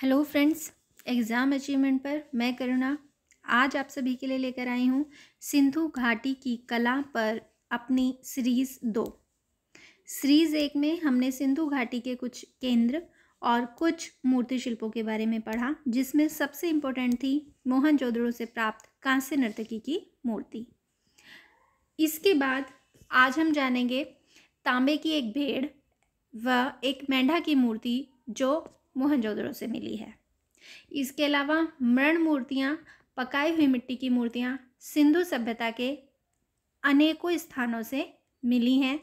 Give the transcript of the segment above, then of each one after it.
hello friends exam achievement पर मैं करुणा आज आप सभी के लिए लेकर आई हूँ सिंधु घाटी की कला पर अपनी सीरीज़ दो सीरीज़ एक में हमने सिंधु घाटी के कुछ केंद्र और कुछ मूर्ति शिल्पों के बारे में पढ़ा जिसमें सबसे इम्पोर्टेंट थी मोहन मोहनजोदड़ो से प्राप्त कांस्य नर्तकी की मूर्ति इसके बाद आज हम जानेंगे तांबे की एक भेड़ व एक मेंढा की मूर्ति जो मोहनजोदड़ो से मिली है इसके अलावा मृण मूर्तियाँ पकाई हुई मिट्टी की मूर्तियाँ सिंधु सभ्यता के अनेकों स्थानों से मिली हैं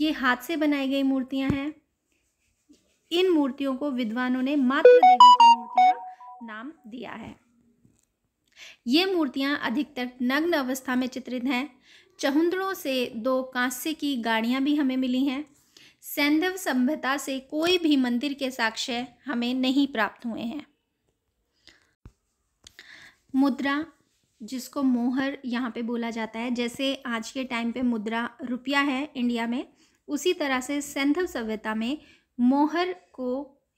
ये हाथ से बनाई गई मूर्तियाँ हैं इन मूर्तियों को विद्वानों ने मात्र देवी की मूर्तियाँ नाम दिया है ये मूर्तियाँ अधिकतर नग्न अवस्था में चित्रित हैं चहुंदड़ों से दो कांस्य की गाड़ियाँ भी हमें मिली हैं सैंधव सभ्यता से कोई भी मंदिर के साक्ष्य हमें नहीं प्राप्त हुए हैं मुद्रा जिसको मोहर यहाँ पे बोला जाता है जैसे आज के टाइम पे मुद्रा रुपया है इंडिया में उसी तरह से सैंधव सभ्यता में मोहर को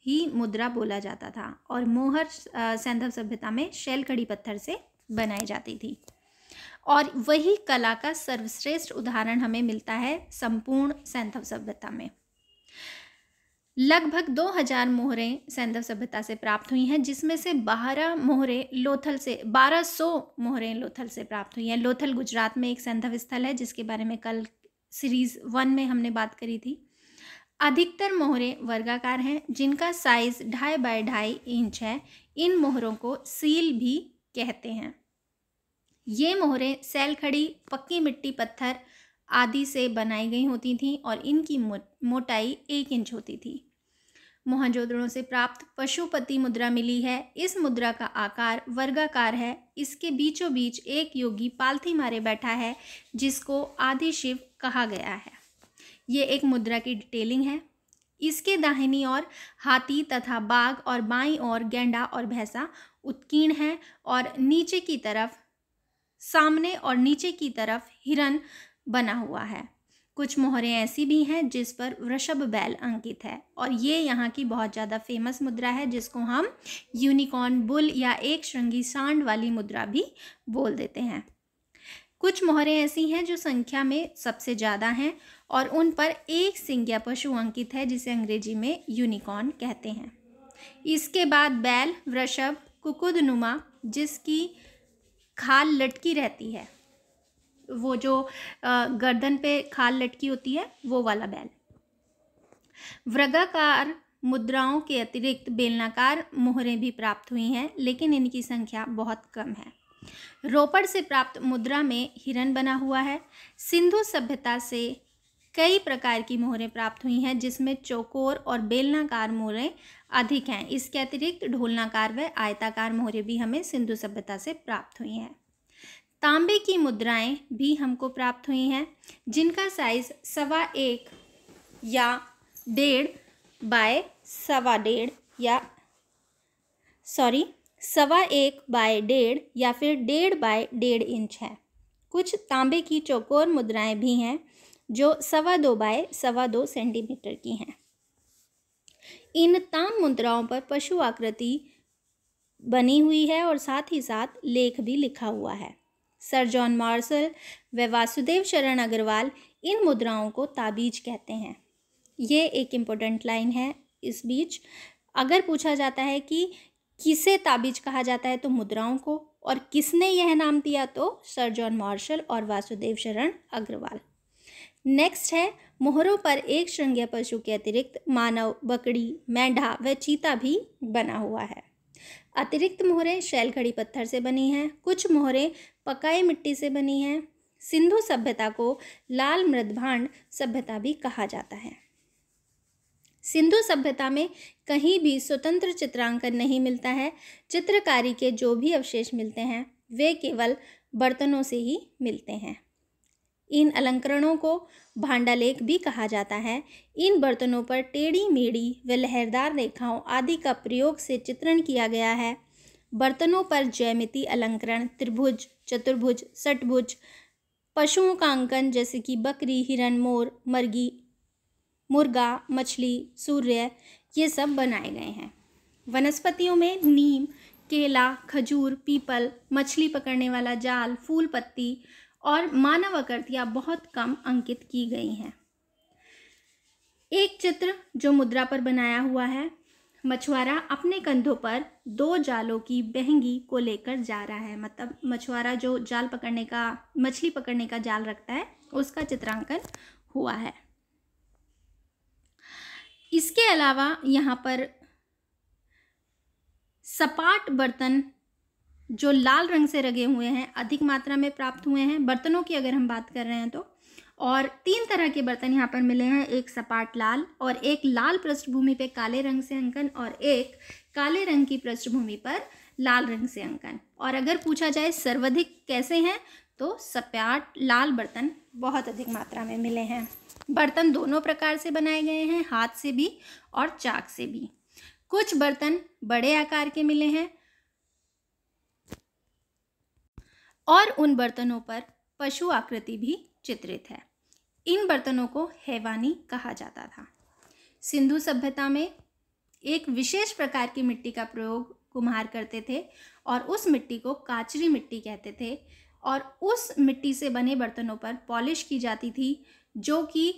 ही मुद्रा बोला जाता था और मोहर सैंधव सभ्यता में शैलकड़ी पत्थर से बनाई जाती थी और वही कला का सर्वश्रेष्ठ उदाहरण हमें मिलता है संपूर्ण सैंधव सभ्यता में लगभग 2000 मोहरें सैंधव सभ्यता से प्राप्त हुई हैं जिसमें से 12 मोहरे लोथल से 1200 मोहरें लोथल से प्राप्त हुई हैं लोथल गुजरात में एक सैंधव स्थल है जिसके बारे में कल सीरीज़ वन में हमने बात करी थी अधिकतर मोहरें वर्गाकार हैं जिनका साइज ढाई बाय ढाई इंच है इन मोहरों को सील भी कहते हैं ये मोहरें सेल खड़ी पक्की मिट्टी पत्थर आदि से बनाई गई होती थीं और इनकी मोटाई एक इंच होती थी मोहनजोदड़ों से प्राप्त पशुपति मुद्रा मिली है इस मुद्रा का आकार वर्गाकार है इसके बीचों बीच एक योगी पालथी मारे बैठा है जिसको आदि शिव कहा गया है ये एक मुद्रा की डिटेलिंग है इसके दाहिनी ओर हाथी तथा बाघ और बाई और गेंडा और भैंसा उत्कीर्ण हैं और नीचे की तरफ सामने और नीचे की तरफ हिरन बना हुआ है कुछ मोहरें ऐसी भी हैं जिस पर वृषभ बैल अंकित है और ये यहाँ की बहुत ज़्यादा फेमस मुद्रा है जिसको हम यूनिकॉर्न बुल या एक श्रृंगी सांड वाली मुद्रा भी बोल देते हैं कुछ मोहरें ऐसी हैं जो संख्या में सबसे ज़्यादा हैं और उन पर एक सिंह पशु अंकित है जिसे अंग्रेजी में यूनिकॉर्न कहते हैं इसके बाद बैल वृषभ कुकुदनुमा जिसकी खाल लटकी रहती है वो जो गर्दन पे खाल लटकी होती है वो वाला बैल वृगाकार मुद्राओं के अतिरिक्त बेलनाकार मोहरें भी प्राप्त हुई हैं लेकिन इनकी संख्या बहुत कम है रोपड़ से प्राप्त मुद्रा में हिरण बना हुआ है सिंधु सभ्यता से कई प्रकार की मोहरें प्राप्त हुई हैं जिसमें चौकोर और बेलनाकार मोहरें अधिक हैं इसके अतिरिक्त ढोलनाकार व आयताकार मोहरे भी हमें सिंधु सभ्यता से प्राप्त हुई हैं तांबे की मुद्राएं भी हमको प्राप्त हुई हैं जिनका साइज सवा एक या डेढ़ बाय सवा डेढ़ या सॉरी सवा एक बाय डेढ़ या फिर डेढ़ बाय डेढ़ इंच है कुछ तांबे की चौकोर मुद्राएं भी हैं जो सवा दो बाय सवा दो सेंटीमीटर की हैं इन ताम मुद्राओं पर पशु आकृति बनी हुई है और साथ ही साथ लेख भी लिखा हुआ है सर जॉन मार्शल व वासुदेव शरण अग्रवाल इन मुद्राओं को ताबीज कहते हैं ये एक इम्पोर्टेंट लाइन है इस बीच अगर पूछा जाता है कि किसे ताबीज कहा जाता है तो मुद्राओं को और किसने यह नाम दिया तो सर जॉन मार्शल और वासुदेव शरण अग्रवाल नेक्स्ट है मोहरों पर एक श्रृंग्य पशु के अतिरिक्त मानव बकरी मेंढा व चीता भी बना हुआ है अतिरिक्त मोहरें शैलखड़ी पत्थर से बनी हैं कुछ मोहरें पकाई मिट्टी से बनी हैं सिंधु सभ्यता को लाल मृदभांड सभ्यता भी कहा जाता है सिंधु सभ्यता में कहीं भी स्वतंत्र चित्रांकन नहीं मिलता है चित्रकारी के जो भी अवशेष मिलते हैं वे केवल बर्तनों से ही मिलते हैं इन अलंकरणों को भांडालेख भी कहा जाता है इन बर्तनों पर टेढ़ी मेढ़ी व लहरदार रेखाओं आदि का प्रयोग से चित्रण किया गया है बर्तनों पर जैमिति अलंकरण त्रिभुज चतुर्भुज षटभुज पशुओं का अंकन जैसे कि बकरी हिरण मोर मर्गी मुर्गा मछली सूर्य ये सब बनाए गए हैं वनस्पतियों में नीम केला खजूर पीपल मछली पकड़ने वाला जाल फूल पत्ती और मानव आकृतियाँ बहुत कम अंकित की गई हैं एक चित्र जो मुद्रा पर बनाया हुआ है मछुआरा अपने कंधों पर दो जालों की बहंगी को लेकर जा रहा है मतलब मछुआरा जो जाल पकड़ने का मछली पकड़ने का जाल रखता है उसका चित्रांकन हुआ है इसके अलावा यहाँ पर सपाट बर्तन जो लाल रंग से रगे हुए हैं अधिक मात्रा में प्राप्त हुए हैं बर्तनों की अगर हम बात कर रहे हैं तो और तीन तरह के बर्तन यहाँ पर मिले हैं एक सपाट लाल और एक लाल पृष्ठभूमि पे काले रंग से अंकन और एक काले रंग की पृष्ठभूमि पर लाल रंग से अंकन और अगर पूछा जाए सर्वाधिक कैसे हैं तो सपाट लाल बर्तन बहुत अधिक मात्रा में मिले हैं बर्तन दोनों प्रकार से बनाए गए हैं हाथ से भी और चाक से भी कुछ बर्तन बड़े आकार के मिले हैं और उन बर्तनों पर पशु आकृति भी चित्रित है इन बर्तनों को हैवानी कहा जाता था सिंधु सभ्यता में एक विशेष प्रकार की मिट्टी का प्रयोग कुम्हार करते थे और उस मिट्टी को काचरी मिट्टी कहते थे और उस मिट्टी से बने बर्तनों पर पॉलिश की जाती थी जो कि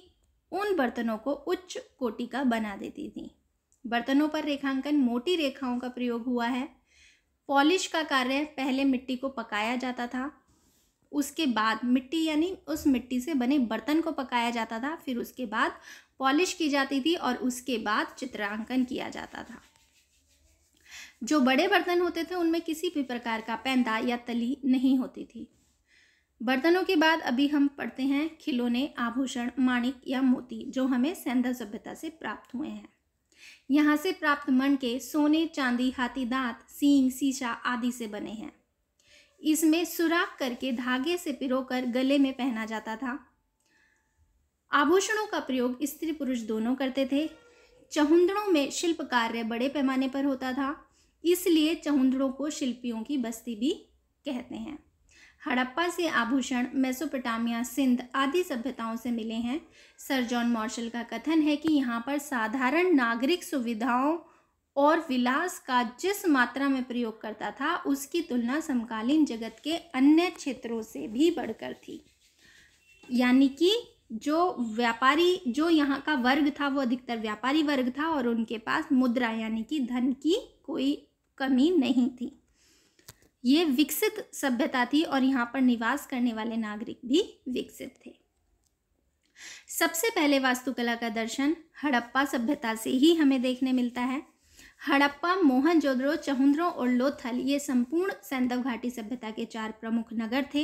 उन बर्तनों को उच्च कोटि का बना देती थी बर्तनों पर रेखांकन मोटी रेखाओं का प्रयोग हुआ है पॉलिश का कार्य पहले मिट्टी को पकाया जाता था उसके बाद मिट्टी यानी उस मिट्टी से बने बर्तन को पकाया जाता था फिर उसके बाद पॉलिश की जाती थी और उसके बाद चित्रांकन किया जाता था जो बड़े बर्तन होते थे उनमें किसी भी प्रकार का पैंदा या तली नहीं होती थी बर्तनों के बाद अभी हम पढ़ते हैं खिलौने आभूषण माणिक या मोती जो हमें सैंधा सभ्यता से प्राप्त हुए हैं यहाँ से प्राप्त के सोने चांदी हाथी दांत सींग शीशा आदि से बने हैं इसमें सुराख करके धागे से पिरोकर गले में पहना जाता था आभूषणों का प्रयोग स्त्री पुरुष दोनों करते थे चहुंदड़ों में शिल्प कार्य बड़े पैमाने पर होता था इसलिए चहुंदड़ों को शिल्पियों की बस्ती भी कहते हैं हड़प्पा से आभूषण मेसोपोटामिया सिंध आदि सभ्यताओं से मिले हैं सर जॉन मार्शल का कथन है कि यहाँ पर साधारण नागरिक सुविधाओं और विलास का जिस मात्रा में प्रयोग करता था उसकी तुलना समकालीन जगत के अन्य क्षेत्रों से भी बढ़कर थी यानी कि जो व्यापारी जो यहाँ का वर्ग था वो अधिकतर व्यापारी वर्ग था और उनके पास मुद्रा यानी कि धन की कोई कमी नहीं थी ये विकसित सभ्यता थी और यहाँ पर निवास करने वाले नागरिक भी विकसित थे सबसे पहले वास्तुकला का दर्शन हड़प्पा सभ्यता से ही हमें देखने मिलता है हड़प्पा मोहनजोदड़ो चहुंद्रो और लोथल ये संपूर्ण सैंधव घाटी सभ्यता के चार प्रमुख नगर थे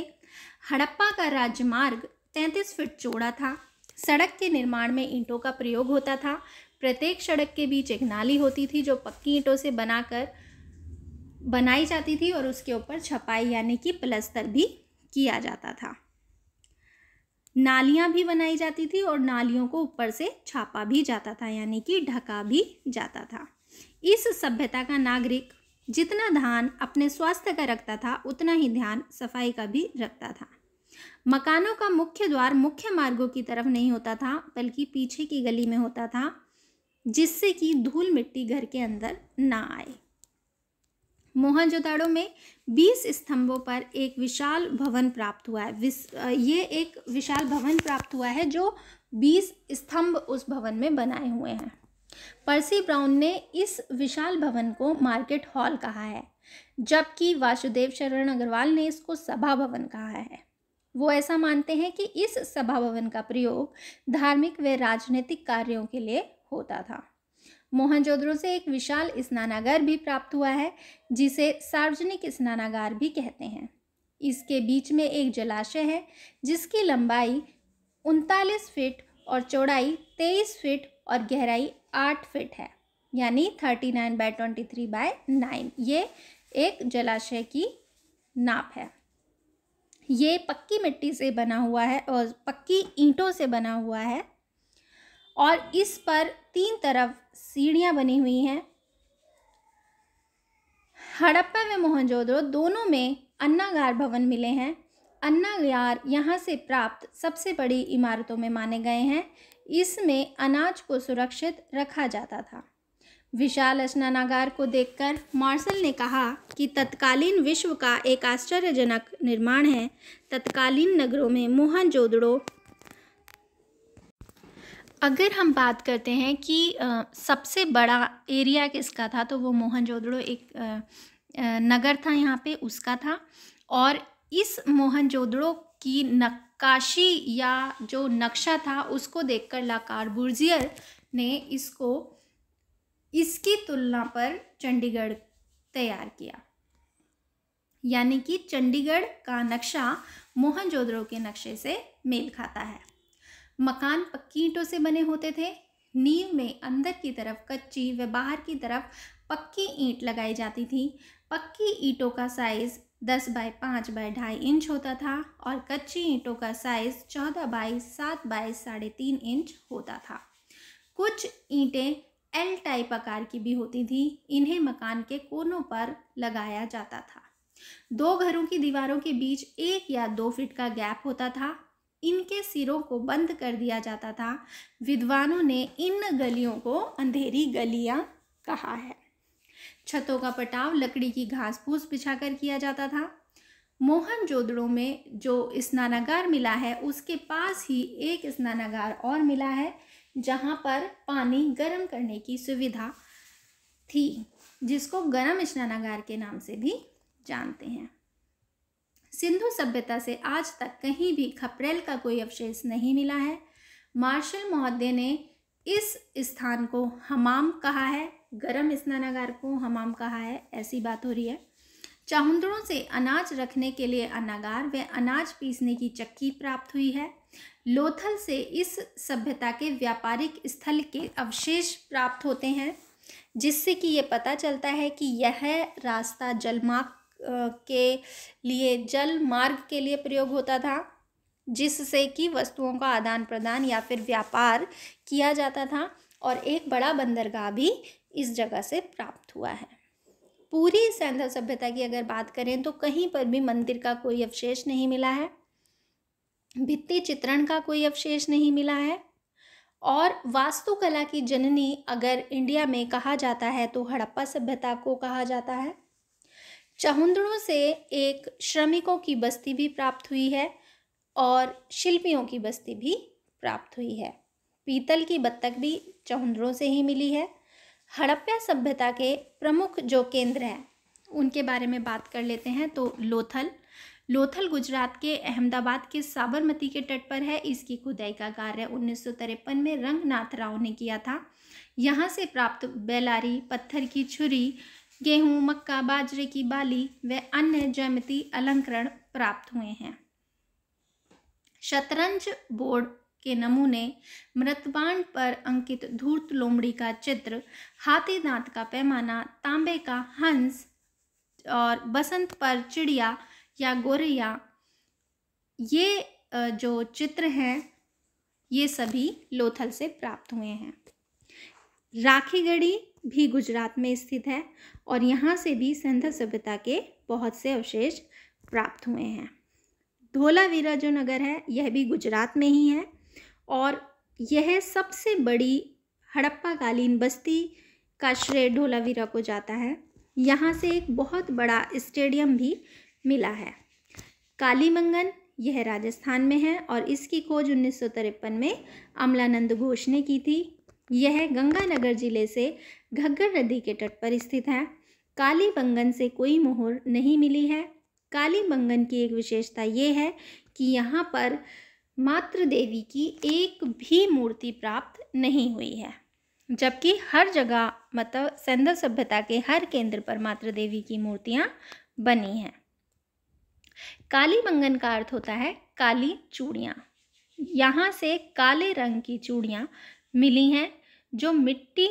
हड़प्पा का राजमार्ग 33 फीट चौड़ा था सड़क के निर्माण में ईंटों का प्रयोग होता था प्रत्येक सड़क के बीच एक नाली होती थी जो पक्की ईंटों से बनाकर बनाई जाती थी और उसके ऊपर छपाई यानी कि प्लस्तर भी किया जाता था नालियाँ भी बनाई जाती थी और नालियों को ऊपर से छापा भी जाता था यानी कि ढका भी जाता था इस सभ्यता का नागरिक जितना ध्यान अपने स्वास्थ्य का रखता था उतना ही ध्यान सफाई का भी रखता था मकानों का मुख्य द्वार मुख्य मार्गों की तरफ नहीं होता था बल्कि पीछे की गली में होता था जिससे कि धूल मिट्टी घर के अंदर ना आए मोहनजोदाड़ो में 20 स्तंभों पर एक विशाल भवन प्राप्त हुआ है ये एक विशाल भवन प्राप्त हुआ है जो 20 स्तंभ उस भवन में बनाए हुए हैं पर्सी ब्राउन ने इस विशाल भवन को मार्केट हॉल कहा है जबकि वासुदेव शरण अग्रवाल ने इसको सभा भवन कहा है वो ऐसा मानते हैं कि इस सभा भवन का प्रयोग धार्मिक व राजनीतिक कार्यों के लिए होता था मोहनजोद्रो से एक विशाल स्नानागार भी प्राप्त हुआ है जिसे सार्वजनिक स्नानागार भी कहते हैं इसके बीच में एक जलाशय है जिसकी लंबाई उनतालीस फीट और चौड़ाई तेईस फीट और गहराई आठ फीट है यानी thirty nine by twenty three by nine ये एक जलाशय की नाप है ये पक्की मिट्टी से बना हुआ है और पक्की ईंटों से बना हुआ है और इस पर तीन तरफ सीढ़ियाँ बनी हुई हैं हड़प्पा व मोहनजोदड़ो दोनों में अन्नागार भवन मिले हैं अन्नागार यहाँ से प्राप्त सबसे बड़ी इमारतों में माने गए हैं इसमें अनाज को सुरक्षित रखा जाता था विशाल स्नानागार को देखकर मार्शल ने कहा कि तत्कालीन विश्व का एक आश्चर्यजनक निर्माण है तत्कालीन नगरों में मोहनजोदड़ो अगर हम बात करते हैं कि सबसे बड़ा एरिया किसका था तो वो मोहनजोदड़ो एक नगर था यहाँ पे उसका था और इस मोहनजोदड़ो की नक्काशी या जो नक्शा था उसको देखकर लाकार बुर्जियर ने इसको इसकी तुलना पर चंडीगढ़ तैयार किया यानी कि चंडीगढ़ का नक्शा मोहनजोदड़ो के नक्शे से मेल खाता है मकान पक्की ईंटों से बने होते थे नींव में अंदर की तरफ कच्ची व बाहर की तरफ पक्की ईंट लगाई जाती थी पक्की ईंटों का साइज़ दस बाय पाँच बाय ढाई इंच होता था और कच्ची ईंटों का साइज़ चौदह बाई सात बाय साढ़े तीन इंच होता था कुछ ईंटें एल टाइप आकार की भी होती थी इन्हें मकान के कोनों पर लगाया जाता था दो घरों की दीवारों के बीच एक या दो फीट का गैप होता था इनके सिरों को बंद कर दिया जाता था विद्वानों ने इन गलियों को अंधेरी गलियां कहा है छतों का पटाव लकड़ी की घास फूस बिछाकर किया जाता था मोहन जोदड़ों में जो स्नानागार मिला है उसके पास ही एक स्नानागार और मिला है जहाँ पर पानी गर्म करने की सुविधा थी जिसको गर्म स्नानागार के नाम से भी जानते हैं सिंधु सभ्यता से आज तक कहीं भी खपरेल का कोई अवशेष नहीं मिला है मार्शल महोदय ने इस स्थान को हमाम कहा है गर्म स्नानागार को हमाम कहा है ऐसी बात हो रही है चाहुंदड़ों से अनाज रखने के लिए अनागार व अनाज पीसने की चक्की प्राप्त हुई है लोथल से इस सभ्यता के व्यापारिक स्थल के अवशेष प्राप्त होते हैं जिससे कि ये पता चलता है कि यह रास्ता जलमार्ग के लिए जल मार्ग के लिए प्रयोग होता था जिससे कि वस्तुओं का आदान प्रदान या फिर व्यापार किया जाता था और एक बड़ा बंदरगाह भी इस जगह से प्राप्त हुआ है पूरी सैंधव सभ्यता की अगर बात करें तो कहीं पर भी मंदिर का कोई अवशेष नहीं मिला है भित्ति चित्रण का कोई अवशेष नहीं मिला है और वास्तुकला की जननी अगर इंडिया में कहा जाता है तो हड़प्पा सभ्यता को कहा जाता है चहुंदड़ों से एक श्रमिकों की बस्ती भी प्राप्त हुई है और शिल्पियों की बस्ती भी प्राप्त हुई है पीतल की बत्तख भी चहुंदड़ों से ही मिली है हड़प्पा सभ्यता के प्रमुख जो केंद्र हैं उनके बारे में बात कर लेते हैं तो लोथल लोथल गुजरात के अहमदाबाद के साबरमती के तट पर है इसकी खुदाई का कार्य उन्नीस में रंगनाथ राव ने किया था यहाँ से प्राप्त बेलारी पत्थर की छुरी गेहूं मक्का बाजरे की बाली व अन्य जैमिति अलंकरण प्राप्त हुए हैं शतरंज बोर्ड के नमूने मृतबांड पर अंकित धूर्त लोमड़ी का चित्र हाथी दांत का पैमाना तांबे का हंस और बसंत पर चिड़िया या गोरिया ये जो चित्र हैं ये सभी लोथल से प्राप्त हुए हैं राखी गढ़ी भी गुजरात में स्थित है और यहाँ से भी संध सभ्यता के बहुत से अवशेष प्राप्त हुए हैं धोलावीरा जो नगर है यह भी गुजरात में ही है और यह सबसे बड़ी हड़प्पा कालीन बस्ती का श्रेय ढोलावीरा को जाता है यहाँ से एक बहुत बड़ा स्टेडियम भी मिला है काली मंगन यह राजस्थान में है और इसकी खोज उन्नीस में अमलानंद घोष ने की थी यह गंगानगर जिले से घग्गर नदी के तट पर स्थित है काली बंगन से कोई मोहर नहीं मिली है काली बंगन की एक विशेषता ये है कि यहाँ पर मातृ देवी की एक भी मूर्ति प्राप्त नहीं हुई है जबकि हर जगह मतलब सिंधु सभ्यता के हर केंद्र पर मातृ देवी की मूर्तियाँ बनी हैं काली बंगन का अर्थ होता है काली चूड़ियाँ यहाँ से काले रंग की चूड़ियाँ मिली हैं जो मिट्टी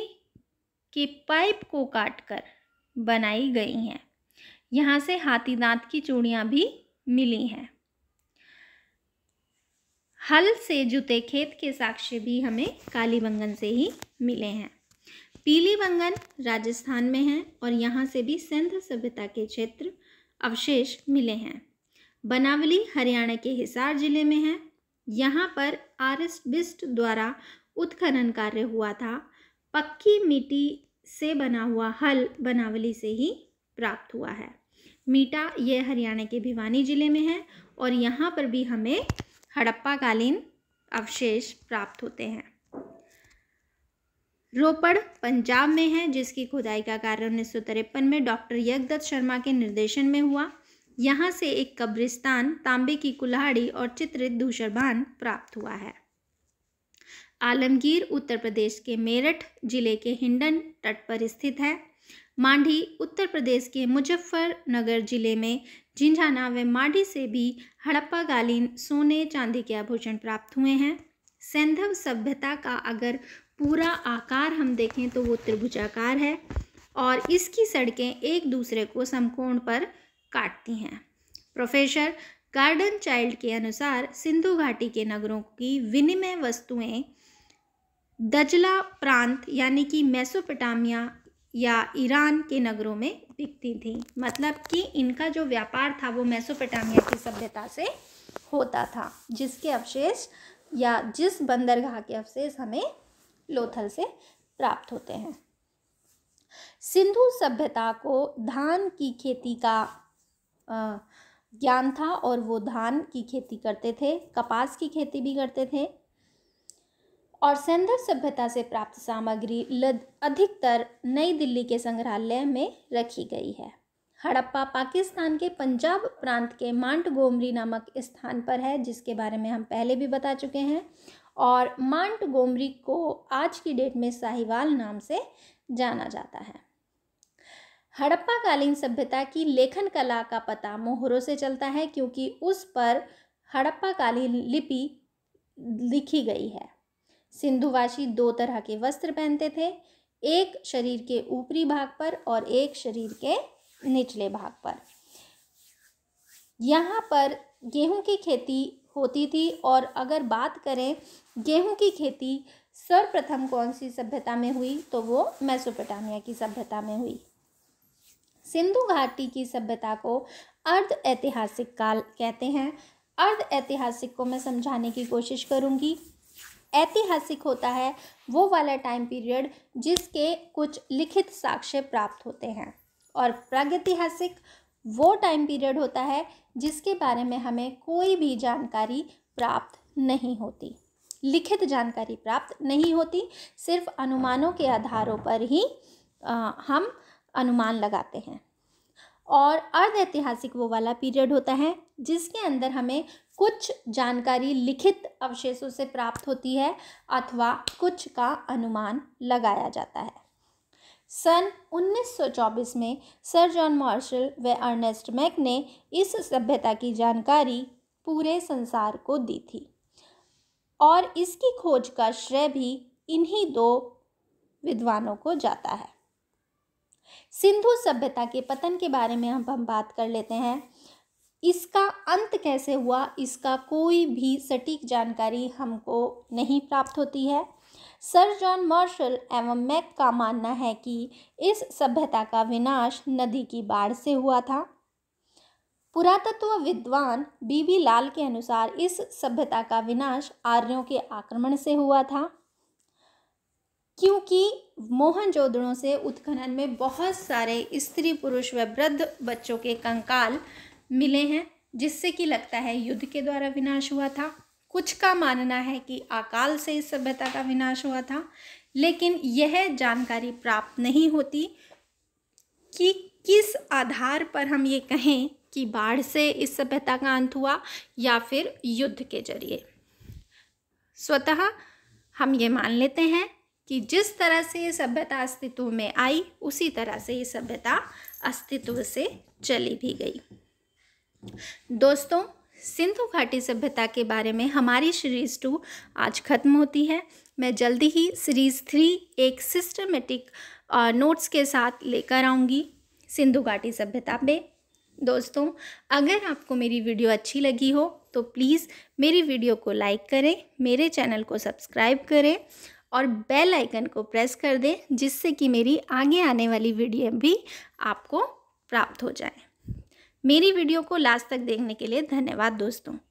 के पाइप को काटकर बनाई गई हैं यहाँ से हाथी दांत की चूड़ियाँ भी मिली हैं हल से जुते खेत के साक्ष्य भी हमें काली बंगन से ही मिले हैं पीली बंगन राजस्थान में है और यहाँ से भी सिंध सभ्यता के क्षेत्र अवशेष मिले हैं बनावली हरियाणा के हिसार जिले में है यहाँ पर बिस्ट द्वारा उत्खनन कार्य हुआ था पक्की मिट्टी से बना हुआ हल बनावली से ही प्राप्त हुआ है मीटा यह हरियाणा के भिवानी जिले में है और यहाँ पर भी हमें हड़प्पाकालीन अवशेष प्राप्त होते हैं रोपड़ पंजाब में है जिसकी खुदाई का कार्य उन्नीस में डॉक्टर यज्ञ शर्मा के निर्देशन में हुआ यहाँ से एक कब्रिस्तान तांबे की कुल्हाड़ी और चित्रित दूषरबान प्राप्त हुआ है आलमगीर उत्तर प्रदेश के मेरठ जिले के हिंडन तट पर स्थित है मांडी उत्तर प्रदेश के मुजफ्फरनगर जिले में झिझाना व मांडी से भी हड़प्पाकालीन सोने चांदी के आभूषण प्राप्त हुए हैं सैंधव सभ्यता का अगर पूरा आकार हम देखें तो वो त्रिभुजाकार है और इसकी सड़कें एक दूसरे को समकोण पर काटती हैं प्रोफेसर गार्डन चाइल्ड के अनुसार सिंधु घाटी के नगरों की विनिमय वस्तुएं दजला प्रांत यानी कि मेसोपोटामिया या ईरान के नगरों में बिकती थी मतलब कि इनका जो व्यापार था वो मेसोपोटामिया की सभ्यता से होता था जिसके अवशेष या जिस बंदरगाह के अवशेष हमें लोथल से प्राप्त होते हैं सिंधु सभ्यता को धान की खेती का ज्ञान था और वो धान की खेती करते थे कपास की खेती भी करते थे और सेंधव सभ्यता से प्राप्त सामग्री अधिकतर नई दिल्ली के संग्रहालय में रखी गई है हड़प्पा पाकिस्तान के पंजाब प्रांत के मांट गोमरी नामक स्थान पर है जिसके बारे में हम पहले भी बता चुके हैं और मांट गोमरी को आज की डेट में साहिवाल नाम से जाना जाता है हड़प्पाकालीन सभ्यता की लेखन कला का पता मोहरों से चलता है क्योंकि उस पर हड़प्पाकालीन लिपि लिखी गई है सिंधुवासी दो तरह के वस्त्र पहनते थे एक शरीर के ऊपरी भाग पर और एक शरीर के निचले भाग पर यहाँ पर गेहूं की खेती होती थी और अगर बात करें गेहूं की खेती सर्वप्रथम कौन सी सभ्यता में हुई तो वो मेसोपोटामिया की सभ्यता में हुई सिंधु घाटी की सभ्यता को अर्ध ऐतिहासिक काल कहते हैं अर्ध ऐतिहासिक को मैं समझाने की कोशिश करूँगी ऐतिहासिक होता है वो वाला टाइम पीरियड जिसके कुछ लिखित साक्ष्य प्राप्त होते हैं और प्रागैतिहासिक वो टाइम पीरियड होता है जिसके बारे में हमें कोई भी जानकारी प्राप्त नहीं होती लिखित जानकारी प्राप्त नहीं होती सिर्फ अनुमानों के आधारों पर ही आ, हम अनुमान लगाते हैं और अर्ध ऐतिहासिक वो वाला पीरियड होता है जिसके अंदर हमें कुछ जानकारी लिखित अवशेषों से प्राप्त होती है अथवा कुछ का अनुमान लगाया जाता है सन 1924 में सर जॉन मार्शल व अर्नेस्ट मैक ने इस सभ्यता की जानकारी पूरे संसार को दी थी और इसकी खोज का श्रेय भी इन्हीं दो विद्वानों को जाता है सिंधु सभ्यता के पतन के बारे में हम हम बात कर लेते हैं इसका अंत कैसे हुआ इसका कोई भी सटीक जानकारी हमको नहीं प्राप्त होती है सर जॉन मार्शल एवं मैक का मानना है कि इस सभ्यता का विनाश नदी की बाढ़ से हुआ था पुरातत्व विद्वान बीबी लाल के अनुसार इस सभ्यता का विनाश आर्यों के आक्रमण से हुआ था क्योंकि मोहनजोदड़ों से उत्खनन में बहुत सारे स्त्री पुरुष व वृद्ध बच्चों के कंकाल मिले हैं जिससे कि लगता है युद्ध के द्वारा विनाश हुआ था कुछ का मानना है कि अकाल से इस सभ्यता का विनाश हुआ था लेकिन यह जानकारी प्राप्त नहीं होती कि किस आधार पर हम ये कहें कि बाढ़ से इस सभ्यता का अंत हुआ या फिर युद्ध के जरिए स्वतः हम ये मान लेते हैं कि जिस तरह से ये सभ्यता अस्तित्व में आई उसी तरह से ये सभ्यता अस्तित्व से चली भी गई दोस्तों सिंधु घाटी सभ्यता के बारे में हमारी सीरीज़ टू आज ख़त्म होती है मैं जल्दी ही सीरीज़ थ्री एक सिस्टमेटिक नोट्स के साथ लेकर आऊँगी सिंधु घाटी सभ्यता में दोस्तों अगर आपको मेरी वीडियो अच्छी लगी हो तो प्लीज़ मेरी वीडियो को लाइक करें मेरे चैनल को सब्सक्राइब करें और बेल आइकन को प्रेस कर दें जिससे कि मेरी आगे आने वाली वीडियो भी आपको प्राप्त हो जाए मेरी वीडियो को लास्ट तक देखने के लिए धन्यवाद दोस्तों